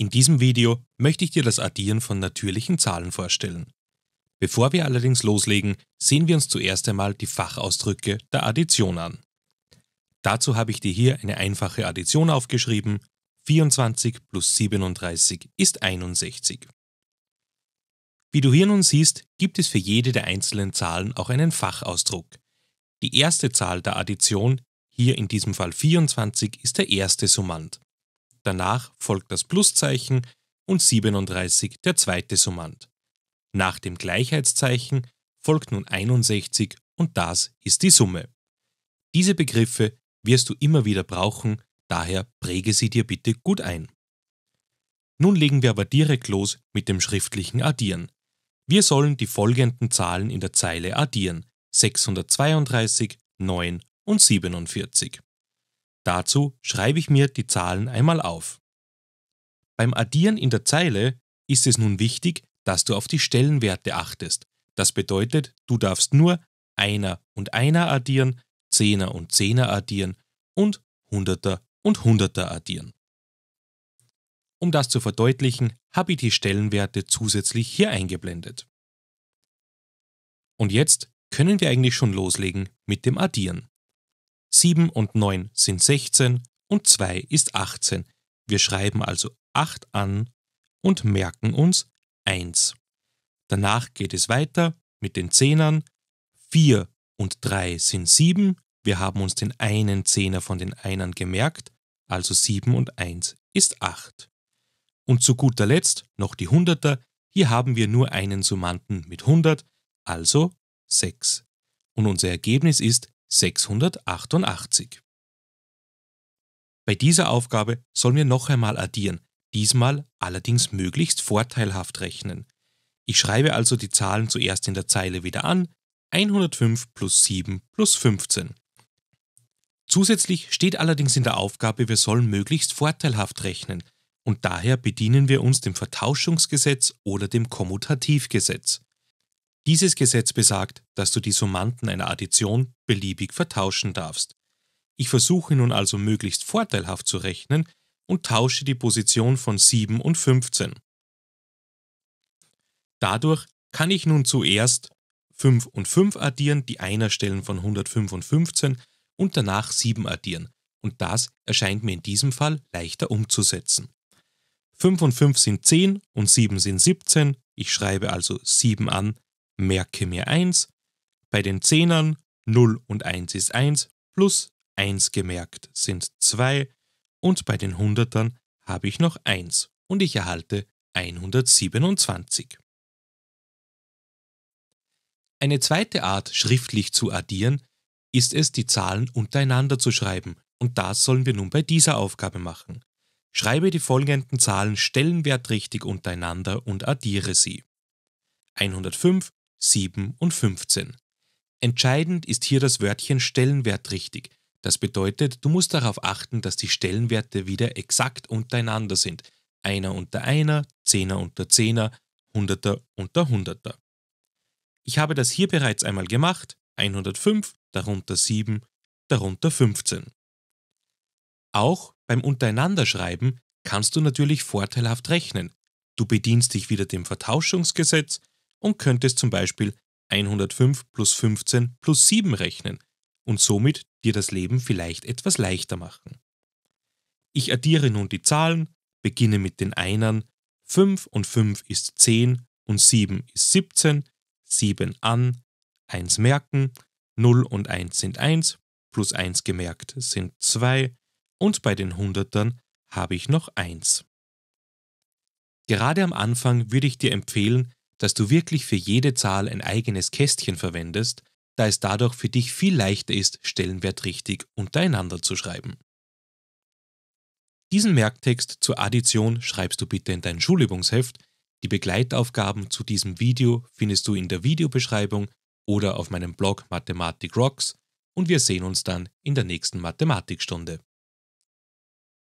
In diesem Video möchte ich dir das Addieren von natürlichen Zahlen vorstellen. Bevor wir allerdings loslegen, sehen wir uns zuerst einmal die Fachausdrücke der Addition an. Dazu habe ich dir hier eine einfache Addition aufgeschrieben. 24 plus 37 ist 61. Wie du hier nun siehst, gibt es für jede der einzelnen Zahlen auch einen Fachausdruck. Die erste Zahl der Addition, hier in diesem Fall 24, ist der erste Summand danach folgt das Pluszeichen und 37 der zweite Summand. Nach dem Gleichheitszeichen folgt nun 61 und das ist die Summe. Diese Begriffe wirst du immer wieder brauchen, daher präge sie dir bitte gut ein. Nun legen wir aber direkt los mit dem schriftlichen Addieren. Wir sollen die folgenden Zahlen in der Zeile addieren: 632, 9 und 47. Dazu schreibe ich mir die Zahlen einmal auf. Beim Addieren in der Zeile ist es nun wichtig, dass du auf die Stellenwerte achtest. Das bedeutet, du darfst nur Einer und Einer addieren, Zehner und Zehner addieren und Hunderter und Hunderter addieren. Um das zu verdeutlichen, habe ich die Stellenwerte zusätzlich hier eingeblendet. Und jetzt können wir eigentlich schon loslegen mit dem Addieren. 7 und 9 sind 16 und 2 ist 18. Wir schreiben also 8 an und merken uns 1. Danach geht es weiter mit den Zehnern. 4 und 3 sind 7. Wir haben uns den einen Zehner von den Einern gemerkt, also 7 und 1 ist 8. Und zu guter Letzt noch die Hunderter. Hier haben wir nur einen Summanden mit 100, also 6. Und unser Ergebnis ist 688. Bei dieser Aufgabe sollen wir noch einmal addieren, diesmal allerdings möglichst vorteilhaft rechnen. Ich schreibe also die Zahlen zuerst in der Zeile wieder an, 105 plus 7 plus 15. Zusätzlich steht allerdings in der Aufgabe, wir sollen möglichst vorteilhaft rechnen und daher bedienen wir uns dem Vertauschungsgesetz oder dem Kommutativgesetz. Dieses Gesetz besagt, dass du die Summanden einer Addition beliebig vertauschen darfst. Ich versuche nun also möglichst vorteilhaft zu rechnen und tausche die Position von 7 und 15. Dadurch kann ich nun zuerst 5 und 5 addieren, die Einerstellen von 155 und danach 7 addieren. Und das erscheint mir in diesem Fall leichter umzusetzen. 5 und 5 sind 10 und 7 sind 17. Ich schreibe also 7 an, merke mir 1, bei den Zehnern 0 und 1 ist 1 plus 1 gemerkt sind 2 und bei den Hundertern habe ich noch 1 und ich erhalte 127. Eine zweite Art, schriftlich zu addieren, ist es, die Zahlen untereinander zu schreiben, und das sollen wir nun bei dieser Aufgabe machen. Schreibe die folgenden Zahlen stellenwertrichtig untereinander und addiere sie. 105 7 und 15. Entscheidend ist hier das Wörtchen Stellenwert richtig. Das bedeutet, du musst darauf achten, dass die Stellenwerte wieder exakt untereinander sind. Einer unter einer, Zehner unter Zehner, Hunderter unter Hunderter. Ich habe das hier bereits einmal gemacht, 105, darunter 7, darunter 15. Auch beim Untereinanderschreiben kannst du natürlich vorteilhaft rechnen. Du bedienst dich wieder dem Vertauschungsgesetz, und könntest zum Beispiel 105 plus 15 plus 7 rechnen und somit dir das Leben vielleicht etwas leichter machen. Ich addiere nun die Zahlen, beginne mit den Einern. 5 und 5 ist 10 und 7 ist 17, 7 an, 1 merken, 0 und 1 sind 1, plus 1 gemerkt sind 2 und bei den Hundertern habe ich noch 1. Gerade am Anfang würde ich dir empfehlen, dass du wirklich für jede Zahl ein eigenes Kästchen verwendest, da es dadurch für dich viel leichter ist, Stellenwert richtig untereinander zu schreiben. Diesen Merktext zur Addition schreibst du bitte in dein Schulübungsheft. Die Begleitaufgaben zu diesem Video findest du in der Videobeschreibung oder auf meinem Blog Mathematik Rocks und wir sehen uns dann in der nächsten Mathematikstunde.